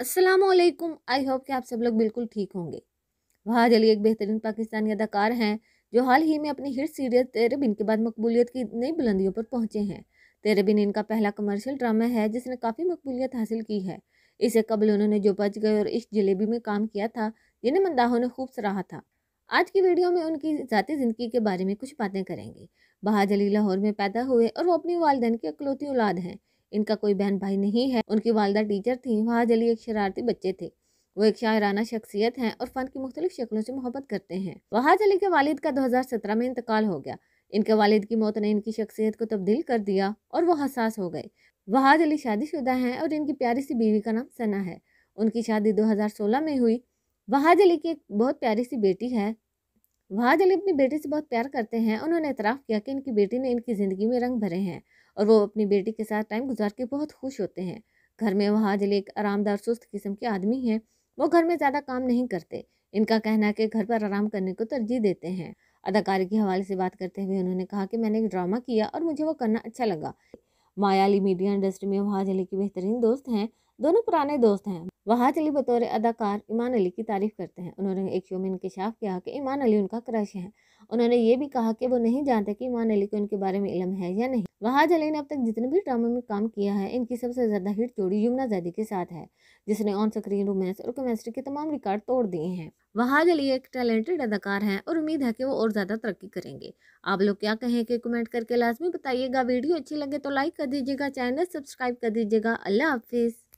Aslam I hope कि आप सब लोग बिल्कुल ठीक होंगे वहाज अली एक बेहतरीन पाकिस्तानी अदाकार हैं जो हाल ही में अपनी हिट सीरियल तेरे बिन के बाद मकबूलियत की नई बुलंदियों पर पहुंचे हैं तेरे बिन इनका पहला कमर्शियल ड्रामा है जिसने काफ़ी मकबूलियत हासिल की है इसे कबल उन्होंने जो बच गए और इश्क जलेबी में काम किया था जिन्हें मंदाहों ने खूब सराहा था आज की वीडियो में उनकी ज़ाती ज़िंदगी के बारे में कुछ बातें करेंगे बहाज अली लाहौर में पैदा हुए और वो अपनी वालदेन की अकलौती औलाद हैं इनका कोई बहन भाई नहीं है उनकी वालदा टीचर थी वहाज अली एक शरारती बच्चे थे वो एक शायराना शख्सियत हैं और फ़न की मुख्तलिफ शक्लों से मोहब्बत करते हैं वहाज अली के वालिद का 2017 में इंतकाल हो गया इनके वालिद की मौत ने इनकी शख्सियत को तब्दील कर दिया और वो हसास हो गए वहाज अली शादीशुदा हैं और इनकी प्यारी सी बीवी का नाम सना है उनकी शादी 2016 में हुई वहाज अली की एक बहुत प्यारी सी बेटी है वहाज अली अपनी बेटी से बहुत प्यार करते हैं उन्होंने एतराफ़ किया कि इनकी बेटी ने इनकी ज़िंदगी में रंग भरे हैं और वो अपनी बेटी के साथ टाइम गुजार के बहुत खुश होते हैं घर में वहाज अली एक आरामदार सुस्त किस्म के आदमी हैं वो घर में ज़्यादा काम नहीं करते इनका कहना है कि घर पर आराम करने को तरजीह देते हैं अदाकारी के हवाले से बात करते हुए उन्होंने कहा कि मैंने एक ड्रामा किया और मुझे वो करना अच्छा लगा माया अली मीडिया इंडस्ट्री में वहाज अली की बेहतरीन दोस्त हैं दोनों पुराने दोस्त हैं वहाद अली बतौर अदाकार ईमान अली की तारीफ़ करते हैं उन्होंने एक योम इंकशाफ किया कि ईमान अली उनका क्रश है उन्होंने ये भी कहा कि वो नहीं जानते कि ईमान अली को उनके बारे में इलम है या नहीं वहाद अली ने अब तक जितने भी ड्रामों में काम किया है इनकी सबसे ज़्यादा हिट जोड़ी यमुना जैदी के साथ है जिसने ऑन स्क्रीन रोमांस और केमिस्ट्री के तमाम रिकॉर्ड तोड़ दिए हैं वहाद अली एक टैलेंटेड अदाकार हैं और उम्मीद है कि वो और ज़्यादा तरक्की करेंगे आप लोग क्या कहें कि कमेंट करके लाजमी बताइएगा वीडियो अच्छी लगे तो लाइक कर दीजिएगा चैनल सब्सक्राइब कर दीजिएगा अल्लाह हाफिज़